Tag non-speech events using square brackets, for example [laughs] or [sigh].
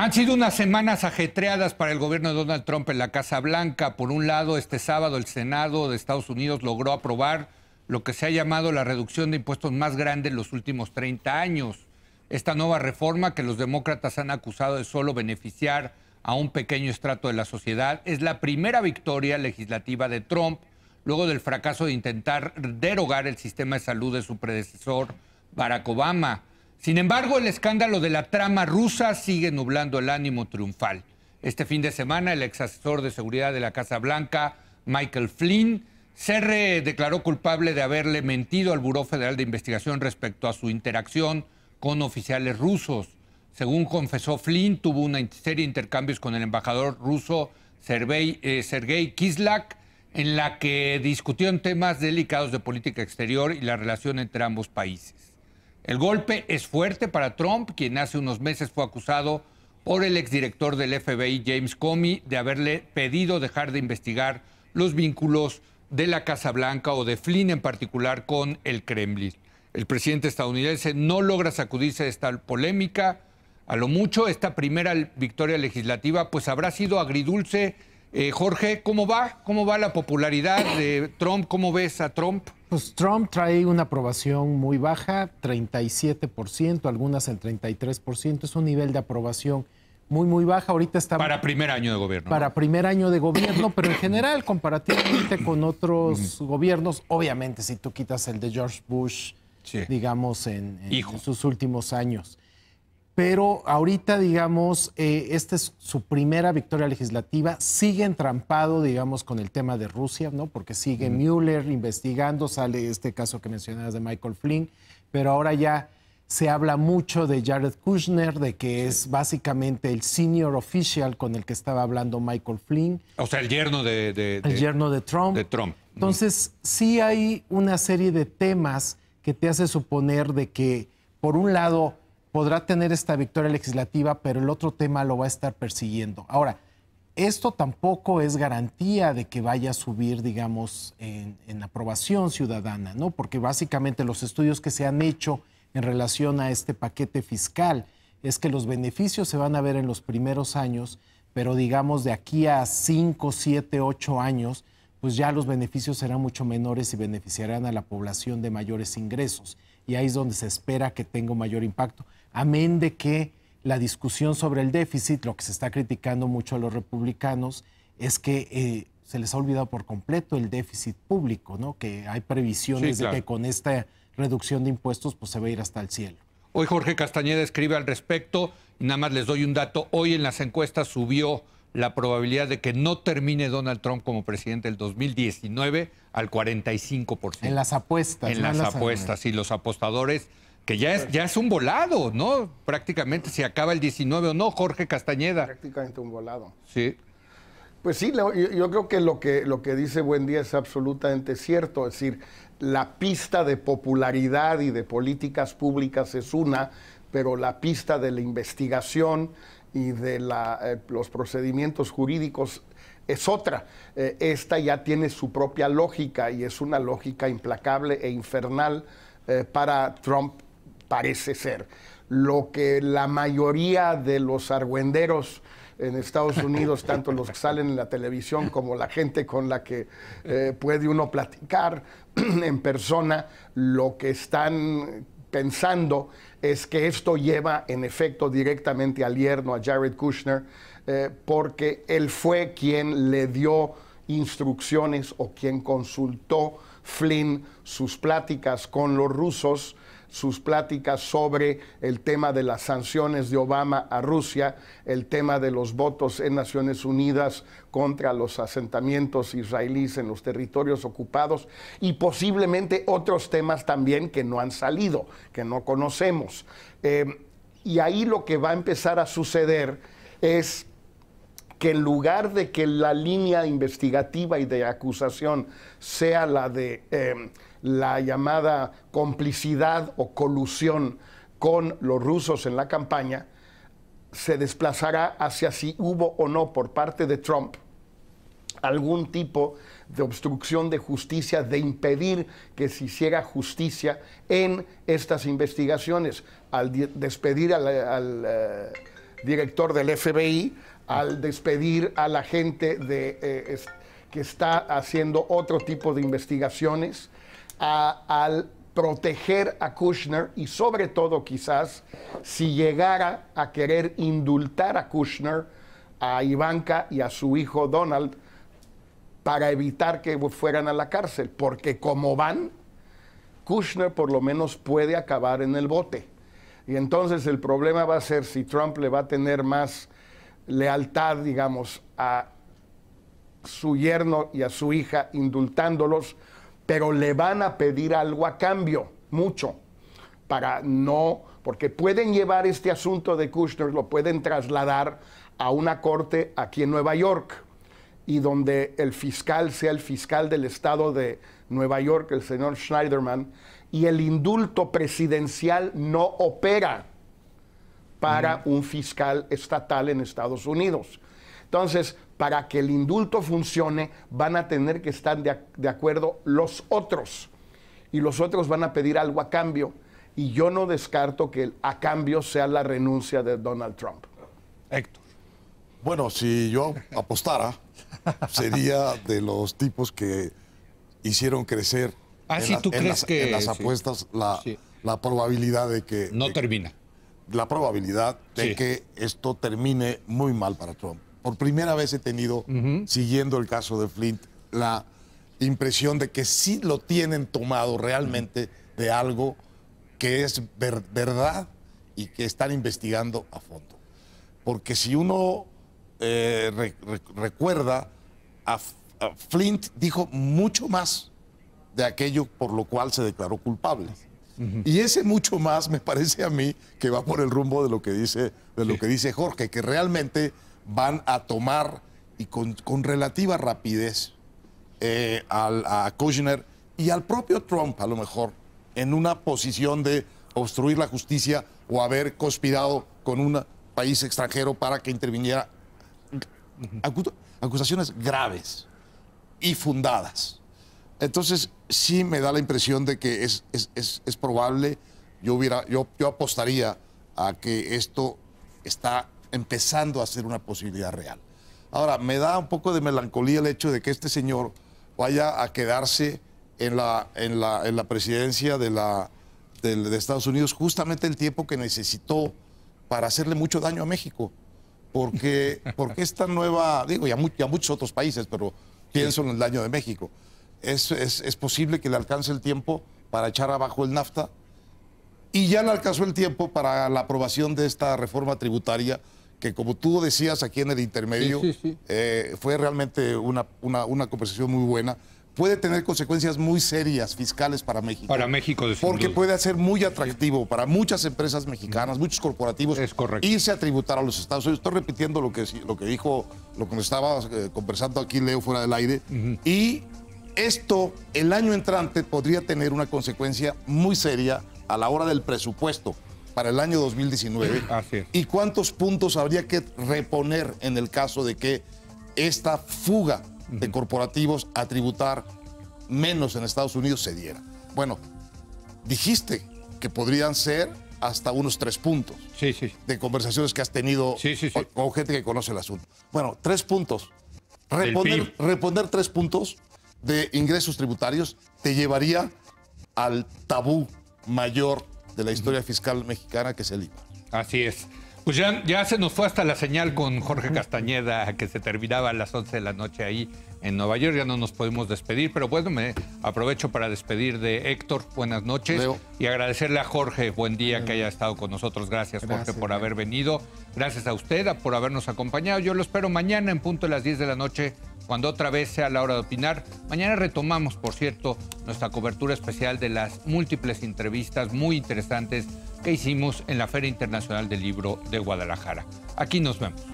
Han sido unas semanas ajetreadas para el gobierno de Donald Trump en la Casa Blanca. Por un lado, este sábado el Senado de Estados Unidos logró aprobar lo que se ha llamado la reducción de impuestos más grande en los últimos 30 años. Esta nueva reforma que los demócratas han acusado de solo beneficiar a un pequeño estrato de la sociedad es la primera victoria legislativa de Trump luego del fracaso de intentar derogar el sistema de salud de su predecesor Barack Obama. Sin embargo, el escándalo de la trama rusa sigue nublando el ánimo triunfal. Este fin de semana, el ex asesor de seguridad de la Casa Blanca, Michael Flynn, se declaró culpable de haberle mentido al Buró Federal de Investigación respecto a su interacción con oficiales rusos. Según confesó Flynn, tuvo una serie de intercambios con el embajador ruso eh, Sergei, Kislak, en la que discutieron temas delicados de política exterior y la relación entre ambos países. El golpe es fuerte para Trump, quien hace unos meses fue acusado por el exdirector del FBI, James Comey, de haberle pedido dejar de investigar los vínculos de la Casa Blanca o de Flynn en particular con el Kremlin. El presidente estadounidense no logra sacudirse de esta polémica. A lo mucho, esta primera victoria legislativa pues habrá sido agridulce. Eh, Jorge, ¿cómo va? ¿Cómo va la popularidad de Trump? ¿Cómo ves a Trump? Pues Trump trae una aprobación muy baja, 37%, algunas el 33%, es un nivel de aprobación muy, muy baja. Ahorita está... Para primer año de gobierno. Para primer año de gobierno, pero en general, comparativamente con otros gobiernos, obviamente si tú quitas el de George Bush, digamos, en sus últimos años pero ahorita, digamos, eh, esta es su primera victoria legislativa, sigue entrampado, digamos, con el tema de Rusia, ¿no? Porque sigue Mueller investigando, sale este caso que mencionabas de Michael Flynn, pero ahora ya se habla mucho de Jared Kushner, de que es básicamente el senior official con el que estaba hablando Michael Flynn. O sea, el yerno de... el yerno de Trump. De Trump. Entonces, sí hay una serie de temas que te hace suponer de que, por un lado, podrá tener esta victoria legislativa, pero el otro tema lo va a estar persiguiendo. Ahora, esto tampoco es garantía de que vaya a subir, digamos, en, aprobación ciudadana, ¿no? Porque básicamente los estudios que se han hecho en relación a este paquete fiscal es que los beneficios se van a ver en los primeros años, pero digamos de aquí a 5, 7, 8 años, pues ya los beneficios serán mucho menores y beneficiarán a la población de mayores ingresos. Y ahí es donde se espera que tenga mayor impacto amén de que la discusión sobre el déficit, lo que se está criticando mucho a los republicanos, es que eh, se les ha olvidado por completo el déficit público, ¿no? Que hay previsiones de que con esta reducción de impuestos pues se va a ir hasta el cielo. Hoy Jorge Castañeda escribe al respecto, y nada más les doy un dato, hoy en las encuestas subió la probabilidad de que no termine Donald Trump como presidente del 2019 al 45%. En las apuestas. en las apuestas, y los apostadores que ya es, pues. ya es un volado, ¿no? Prácticamente si acaba el 19 o no, Jorge Castañeda. Prácticamente un volado. Sí. Pues sí, yo, creo que lo, que lo que dice Buendía es absolutamente cierto. Es decir, la pista de popularidad y de políticas públicas es una, pero la pista de la investigación y de eh, los procedimientos jurídicos es otra. Eh, esta ya tiene su propia lógica y es una lógica implacable e infernal eh, para Trump parece ser. Lo que la mayoría de los argüenderos en Estados [laughs] Unidos, tanto los que salen en la televisión como la gente con la que eh, puede uno platicar [clears throat] en persona, lo que están pensando es que esto lleva en efecto directamente al yerno, a Jared Kushner, eh, porque él fue quien le dio instrucciones o quien consultó Flynn sus pláticas con los rusos sus pláticas sobre el tema de las sanciones de Obama a Rusia, el tema de los votos en Naciones Unidas contra los asentamientos israelíes en los territorios ocupados y posiblemente otros temas también que no han salido, que no conocemos. Eh, y ahí lo que va a empezar a suceder es que en lugar de que la línea investigativa y de acusación sea la de... Eh, la llamada complicidad o colusión con los rusos en la campaña se desplazará hacia si hubo o no por parte de Trump algún tipo de obstrucción de justicia, de impedir que se hiciera justicia en estas investigaciones, al despedir al, eh, director del FBI, al despedir a la gente eh, que está haciendo otro tipo de investigaciones, al proteger a Kushner y sobre todo quizás si llegara a querer indultar a Kushner, a Ivanka y a su hijo Donald para evitar que fueran a la cárcel, porque como van, Kushner por lo menos puede acabar en el bote. Y entonces el problema va a ser si Trump le va a tener más lealtad, digamos, a su yerno y a su hija indultándolos pero le van a pedir algo a cambio, mucho, para no, porque pueden llevar este asunto de Kushner, lo pueden trasladar a una corte aquí en Nueva York y donde el fiscal sea el fiscal del estado de Nueva York, el señor Schneiderman, y el indulto presidencial no opera para un fiscal estatal en Estados Unidos. Entonces, para que el indulto funcione, van a tener que estar de, acuerdo los otros. Y los otros van a pedir algo a cambio. Y yo no descarto que el, a cambio sea la renuncia de Donald Trump. Héctor. Bueno, si yo apostara, sería de los tipos que hicieron crecer ah, en, tú crees las, que... las apuestas La, probabilidad de que... No termina. La probabilidad de que esto termine muy mal para Trump por primera vez he tenido, siguiendo el caso de Flint, la impresión de que sí lo tienen tomado realmente de algo que es verdad y que están investigando a fondo. Porque si uno eh, recuerda, Flint dijo mucho más de aquello por lo cual se declaró culpable. Y ese mucho más me parece a mí que va por el rumbo de lo que dice, de lo que dice Jorge, que realmente van a tomar y con, relativa rapidez eh, al, a Kushner y al propio Trump, a lo mejor, en una posición de obstruir la justicia o haber conspirado con un país extranjero para que interviniera acusaciones graves y fundadas. Entonces, sí me da la impresión de que es, es, probable, yo, hubiera, yo, yo apostaría a que esto está empezando a ser una posibilidad real. Ahora, me da un poco de melancolía el hecho de que este señor vaya a quedarse en la, en la, en la presidencia de, la, de, Estados Unidos justamente el tiempo que necesitó para hacerle mucho daño a México. Porque, [laughs] porque esta nueva, digo, y a, muchos otros países, pero pienso en el daño de México. Es, es, es, posible que le alcance el tiempo para echar abajo el NAFTA y ya le alcanzó el tiempo para la aprobación de esta reforma tributaria que como tú decías aquí en el intermedio, eh, fue realmente una, conversación muy buena, puede tener consecuencias muy serias fiscales para México. Para México, Porque puede ser muy atractivo para muchas empresas mexicanas, muchos corporativos, irse a tributar a los Estados Unidos. Estoy repitiendo lo que, lo que dijo, lo que nos estaba eh, conversando aquí Leo fuera del aire. Y esto, el año entrante, podría tener una consecuencia muy seria a la hora del presupuesto para el año 2019 y cuántos puntos habría que reponer en el caso de que esta fuga de corporativos a tributar menos en Estados Unidos se diera. Bueno, dijiste que podrían ser hasta unos tres puntos de conversaciones que has tenido con gente que conoce el asunto. Bueno, tres puntos. reponer tres puntos de ingresos tributarios te llevaría al tabú mayor de la historia fiscal mexicana, que es el Así es. Pues ya, se nos fue hasta la señal con Jorge Castañeda, que se terminaba a las 11 de la noche ahí en Nueva York. Ya no nos podemos despedir, pero bueno, me aprovecho para despedir de Héctor. Buenas noches. Y agradecerle a Jorge, buen día, que haya estado con nosotros. Gracias, Jorge, por haber venido. Gracias a usted por habernos acompañado. Yo lo espero mañana en punto a las 10 de la noche cuando otra vez sea la hora de opinar. Mañana retomamos, por cierto, nuestra cobertura especial de las múltiples entrevistas muy interesantes que hicimos en la Feria Internacional del Libro de Guadalajara. Aquí nos vemos.